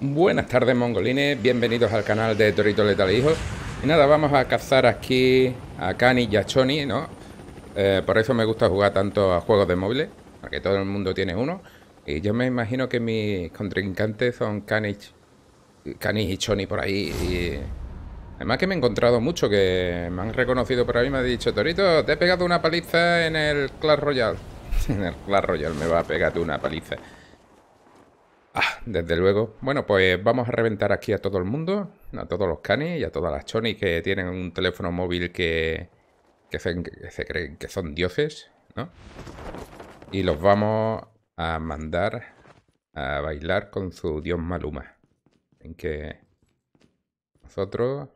Buenas tardes mongolines, bienvenidos al canal de Torito Letal e Hijo. Y nada, vamos a cazar aquí a Kani y a Choni, ¿no? Eh, por eso me gusta jugar tanto a juegos de móviles, porque todo el mundo tiene uno. Y yo me imagino que mis contrincantes son Kani, Kani y Choni por ahí. Y... Además que me he encontrado mucho, que me han reconocido por ahí me han dicho, Torito, te he pegado una paliza en el Clash Royale. en el Clash Royale me va a pegar tú una paliza. Ah, desde luego. Bueno, pues vamos a reventar aquí a todo el mundo, a todos los canis y a todas las chonis que tienen un teléfono móvil que, que, se, creen que son dioses, ¿no? Y los vamos a mandar a bailar con su dios Maluma. En que nosotros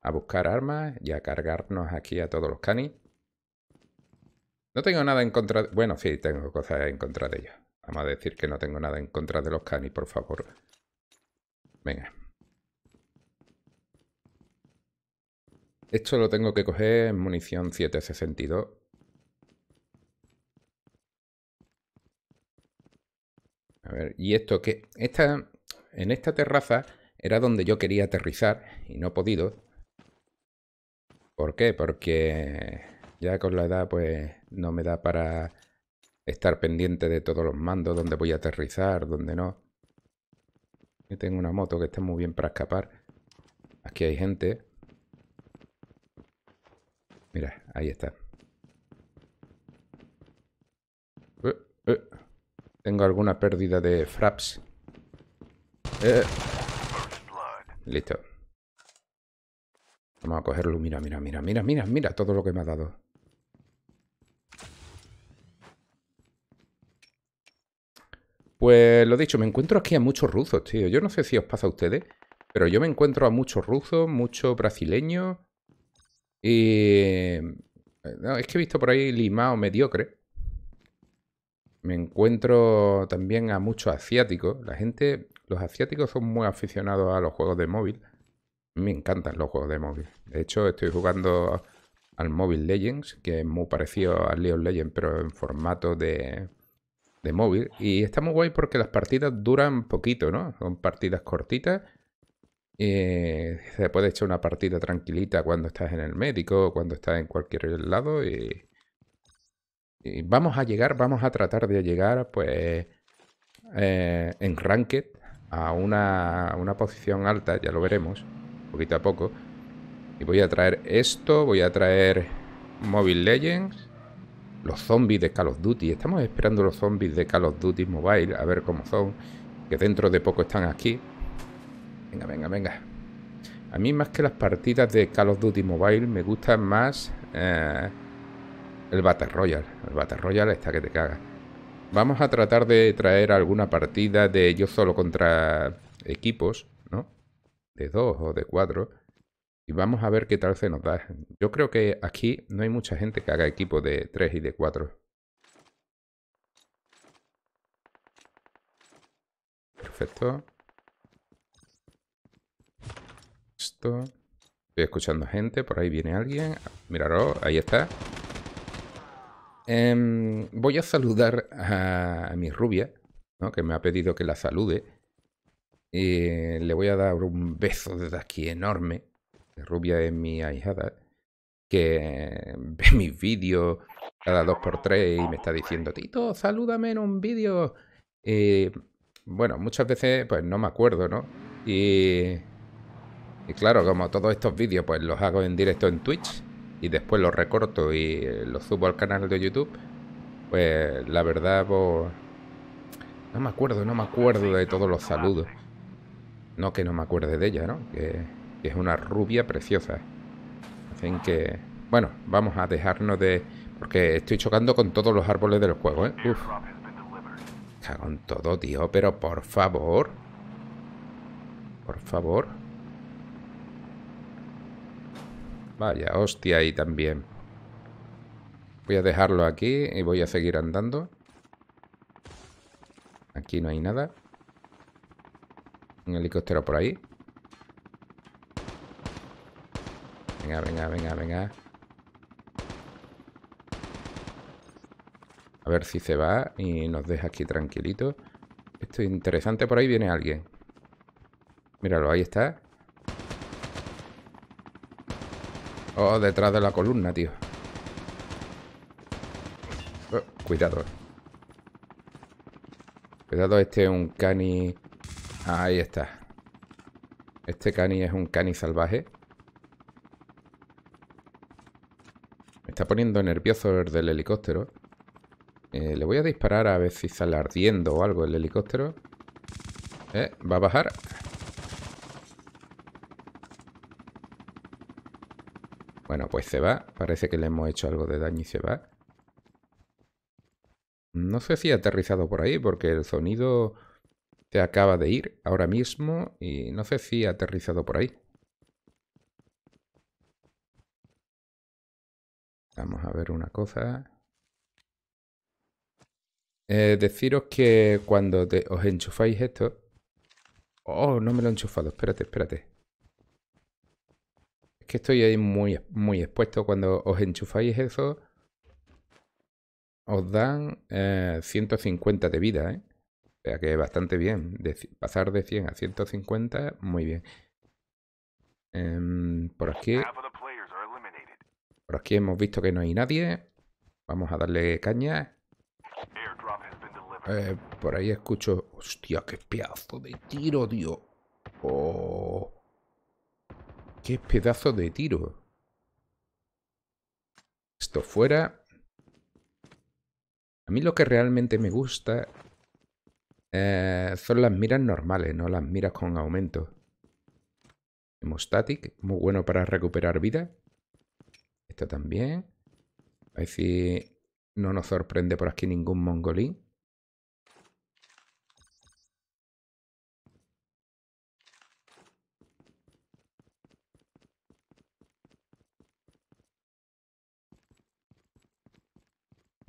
a buscar armas y a cargarnos aquí a todos los canis. No tengo nada en contra... Bueno, sí, tengo cosas en contra de ellos. Vamos a decir que no tengo nada en contra de los canis, por favor. Venga. Esto lo tengo que coger en munición 762. A ver, y esto que... Esta, en esta terraza era donde yo quería aterrizar y no he podido. ¿Por qué? Porque ya con la edad pues no me da para estar pendiente de todos los mandos, dónde voy a aterrizar, dónde no. Yo tengo una moto que está muy bien para escapar. Aquí hay gente. Mira, ahí está. Eh, eh. Tengo alguna pérdida de fraps. Eh. Listo. Vamos a cogerlo. Mira, mira, mira, mira, mira, mira todo lo que me ha dado. Pues lo dicho, me encuentro aquí a muchos rusos, tío. Yo no sé si os pasa a ustedes, pero yo me encuentro a muchos rusos, muchos brasileños. Y... Eh, es que he visto por ahí limao mediocre. Me encuentro también a muchos asiáticos. La gente, los asiáticos son muy aficionados a los juegos de móvil. Me encantan los juegos de móvil. De hecho, estoy jugando al Mobile Legends, que es muy parecido al League of Legends, pero en formato de, de móvil. Y está muy guay porque las partidas duran poquito, ¿no? Son partidas cortitas. y eh, se puede echar una partida tranquilita cuando estás en el médico, cuando estás en cualquier lado. Y, vamos a llegar, vamos a tratar de llegar, pues, eh, en Ranked a una, a una posición alta, ya lo veremos, poquito a poco. Y voy a traer esto, voy a traer Mobile Legends los zombies de Call of Duty. Estamos esperando los zombies de Call of Duty Mobile, a ver cómo son, que dentro de poco están aquí. Venga, venga, venga. A mí más que las partidas de Call of Duty Mobile me gusta más eh, el Battle Royale. El Battle Royale está que te caga. Vamos a tratar de traer alguna partida de yo solo contra equipos, ¿no? De dos o de cuatro. Y vamos a ver qué tal se nos da. Yo creo que aquí no hay mucha gente que haga equipo de 3 y de 4. Perfecto. Esto. Estoy escuchando gente. Por ahí viene alguien. Míralo. Ahí está. Em, voy a saludar a, mi rubia, ¿no? que me ha pedido que la salude. Y eh, le voy a dar un beso desde aquí enorme. Rubia es mi ahijada, que ve mis vídeos cada dos por tres y me está diciendo, Tito, salúdame en un vídeo. Y bueno, muchas veces pues no me acuerdo, ¿no? Y, y claro, como todos estos vídeos pues los hago en directo en Twitch y después los recorto y eh, los subo al canal de YouTube, pues la verdad pues, no me acuerdo, no me acuerdo de todos los saludos. No que no me acuerde de ella, ¿no? Que es una rubia preciosa. Hacen que... Bueno, vamos a dejarnos de... Porque estoy chocando con todos los árboles del juego, ¿eh? Uf. todo, tío, pero por favor. Por favor. Vaya, hostia ahí también. Voy a dejarlo aquí y voy a seguir andando. Aquí no hay nada. Un helicóptero por ahí. Venga, venga, venga, venga. A ver si se va y nos deja aquí tranquilito. Esto es interesante. Por ahí viene alguien. Míralo, ahí está. Oh, detrás de la columna, tío. Oh, cuidado. Cuidado, este es un cani... Ahí está. Este cani es un cani salvaje. está poniendo nervioso el del helicóptero. Eh, le voy a disparar a ver si sale ardiendo o algo el helicóptero. Eh, va a bajar. Bueno, pues se va. Parece que le hemos hecho algo de daño y se va. No sé si ha aterrizado por ahí porque el sonido se acaba de ir ahora mismo y no sé si ha aterrizado por ahí. Vamos a ver una cosa. Eh, deciros que cuando os enchufáis esto... Oh, no me lo he enchufado. Espérate, espérate. Es que estoy ahí muy, muy expuesto. Cuando os enchufáis eso, os dan 150 eh, de vida, ¿eh? O sea que es bastante bien. pasar de 100 a 150, muy bien. Em, por aquí... Por aquí hemos visto que no hay nadie. Vamos a darle caña. Eh, por ahí escucho... Hostia, qué pedazo de tiro, tío. Oh. Qué pedazo de tiro. Esto fuera. A mí lo que realmente me gusta eh, son las miras normales, no las miras con aumento. Hemostatic, muy bueno para recuperar vida también. A ver si no nos sorprende por aquí ningún mongolín.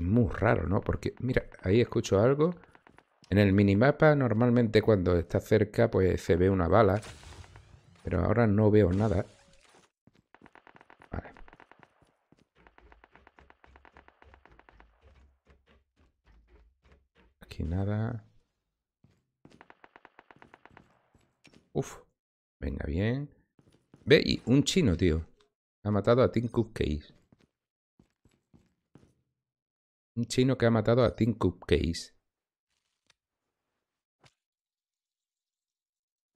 muy raro, ¿no? Porque, mira, ahí escucho algo. En el minimapa normalmente cuando está cerca pues se ve una bala. Pero ahora no veo nada. nada. Uf. Venga, bien. Ve, y un chino, tío. Ha matado a Tim case Un chino que ha matado a Tim case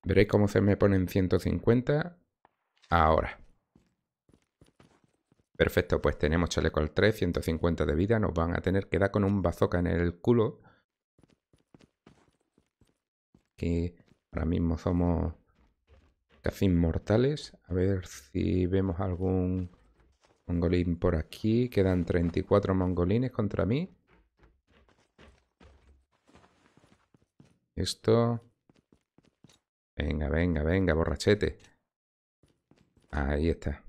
Veréis cómo se me ponen 150 ahora. Perfecto, pues tenemos chaleco al 3, 150 de vida. Nos van a tener que dar con un bazooka en el culo que ahora mismo somos casi inmortales. A ver si vemos algún mongolín por aquí. Quedan 34 mongolines contra mí. Esto... Venga, venga, venga, borrachete. Ahí está.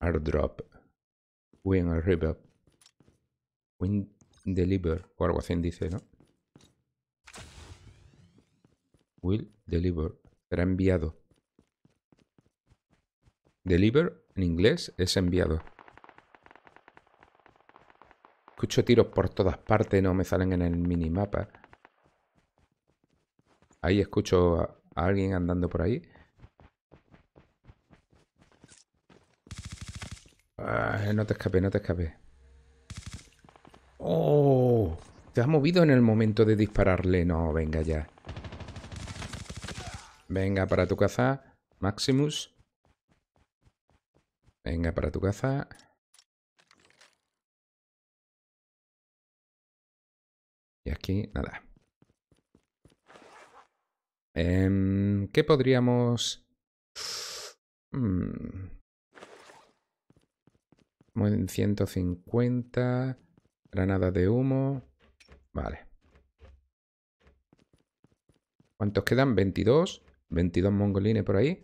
Airdrop. Airdrop. We Win deliver o algo así dice, ¿no? Will deliver. Será enviado. Deliver en inglés es enviado. Escucho tiros por todas partes, no me salen en el minimapa. Ahí escucho a, alguien andando por ahí. Ah, no te escape, no te escapé. ¡Oh! Te has movido en el momento de dispararle. No, venga ya. Venga para tu caza, Maximus. Venga para tu caza. Y aquí, nada. Em, ¿Qué podríamos...? Hmm. en 150... Granada de humo. Vale. ¿Cuántos quedan? 22. 22 mongolines por ahí.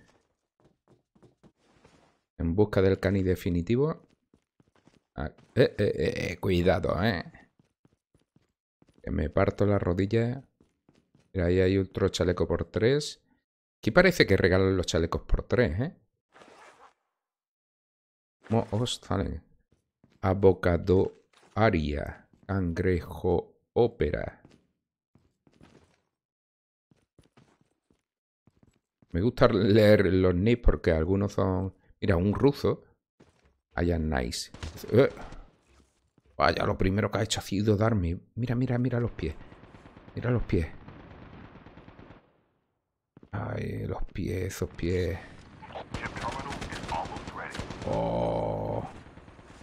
En busca del cani definitivo. Ah, eh, eh, eh, cuidado, eh. Que me parto la rodilla. ahí hay otro chaleco por 3. Aquí parece que regalan los chalecos por 3, ¿eh? Mo, Abocado aria, Cangrejo, ópera. Me gusta leer los nips porque algunos son... Mira, un ruso. Allá nice. Eh. Vaya, lo primero que ha hecho ha sido darme. Mira, mira, mira los pies. Mira los pies. Ay, los pies, los pies. Oh,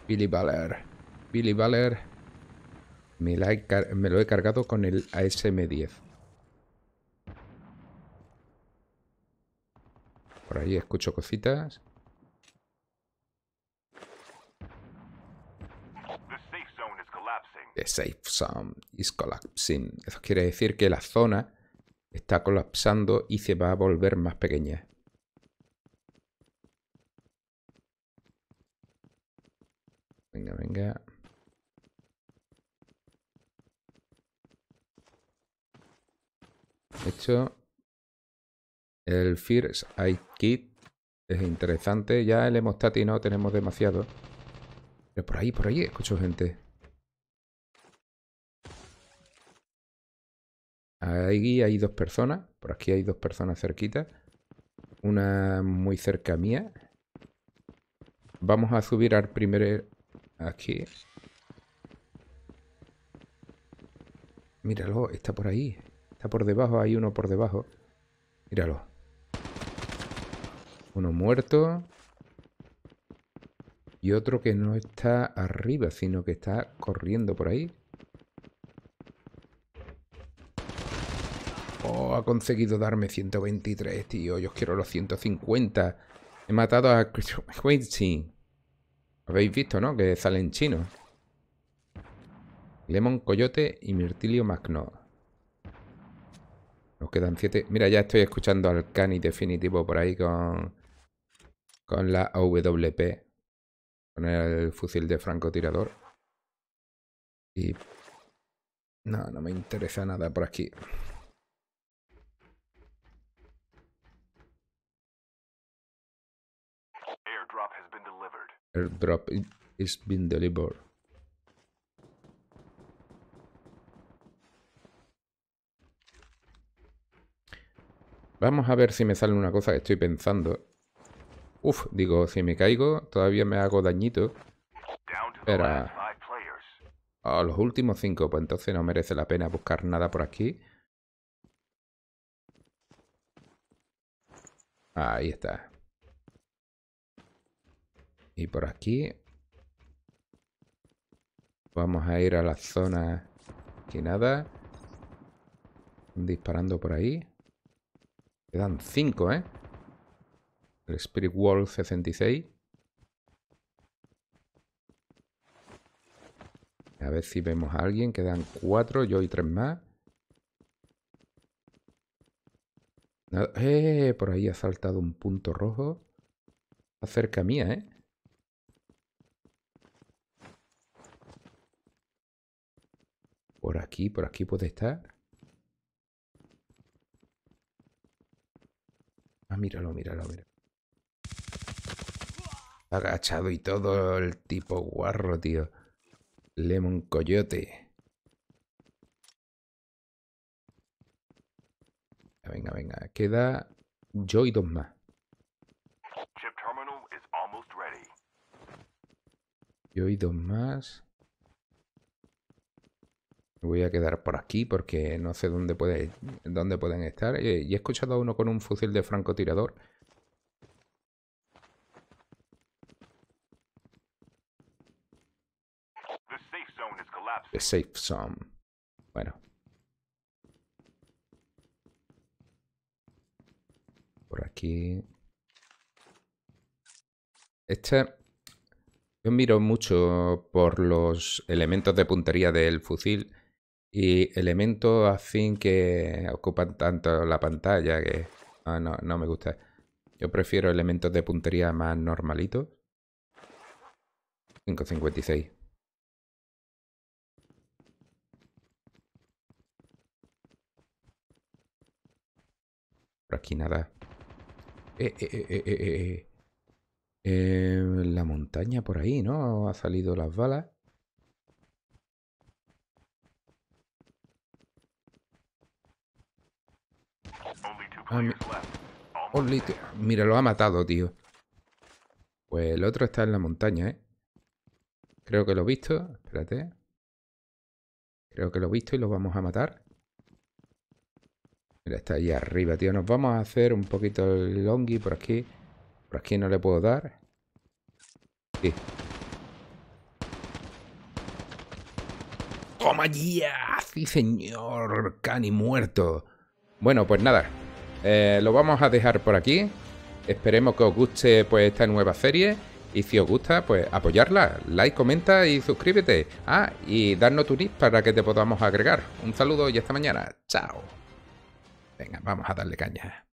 Billy Baller. Billy Valer, me, me lo he cargado con el ASM-10. Por ahí escucho cositas. The safe zone is collapsing. Eso quiere decir que la zona está colapsando y se va a volver más pequeña. Venga, venga. el First Aid Kit es interesante. Ya el y no tenemos demasiado. Pero por ahí, por ahí, escucho gente. Ahí hay dos personas. Por aquí hay dos personas cerquitas Una muy cerca mía. Vamos a subir al primer... Aquí. Míralo, está por ahí. Está por debajo, hay uno por debajo. Míralo. Uno muerto. Y otro que no está arriba, sino que está corriendo por ahí. Oh, ha conseguido darme 123, tío. Yo quiero los 150. He matado a Quincy. Habéis visto, ¿no? Que salen chinos. Lemon Coyote y Mirtilio Magno. Nos quedan 7. Mira, ya estoy escuchando al Cani definitivo por ahí con, con la AWP. Con el fusil de francotirador. Y... No, no me interesa nada por aquí. Airdrop has been delivered. Vamos a ver si me sale una cosa que estoy pensando. Uf, digo, si me caigo, todavía me hago dañito. Espera. A ah, los últimos cinco, pues entonces no merece la pena buscar nada por aquí. Ahí está. Y por aquí... Vamos a ir a la zona que nada. Disparando por ahí. Quedan 5, ¿eh? El Spirit Wall, 66. A ver si vemos a alguien. Quedan 4, yo y 3 más. Eh, por ahí ha saltado un punto rojo. Acerca mía, ¿eh? Por aquí, por aquí puede estar. Ah, míralo, míralo, míralo. Agachado y todo el tipo guarro, tío. Lemon Coyote. Venga, venga. Queda yo y dos más. Yo y dos más voy a quedar por aquí porque no sé dónde, puede, dónde pueden estar. Eh, y he escuchado a uno con un fusil de francotirador. The safe zone. Bueno. Por aquí. Este... Yo miro mucho por los elementos de puntería del fusil y elementos así que ocupan tanto la pantalla que ah, no, no, me gusta. Yo prefiero elementos de puntería más normalitos. 556. Por aquí nada. Eh eh eh, eh, eh, eh, la montaña por ahí, ¿no? Ha salido las balas. Mira, lo ha matado, tío. Pues el otro está en la montaña, ¿eh? Creo que lo he visto. Espérate. Creo que lo he visto y lo vamos a matar. Mira, está ahí arriba, tío. Nos vamos a hacer un poquito el longi por aquí. Por aquí no le puedo dar. Sí. ¡Toma ya! ¡Sí, señor! ¡Cani muerto! Bueno, pues nada. Eh, lo vamos a dejar por aquí. Esperemos que os guste pues, esta nueva serie. Y si os gusta, pues apoyarla. Like, comenta y suscríbete. Ah, y darnos tu nick para que te podamos agregar. Un saludo y hasta mañana. Chao. Venga, vamos a darle caña.